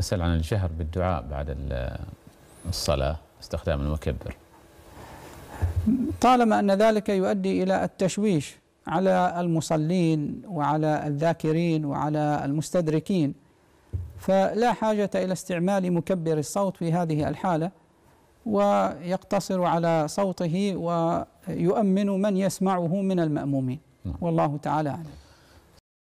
نسأل عن الجهر بالدعاء بعد الصلاة استخدام المكبر طالما أن ذلك يؤدي إلى التشويش على المصلين وعلى الذاكرين وعلى المستدركين فلا حاجة إلى استعمال مكبر الصوت في هذه الحالة ويقتصر على صوته ويؤمن من يسمعه من المأمومين نعم. والله تعالى أعلم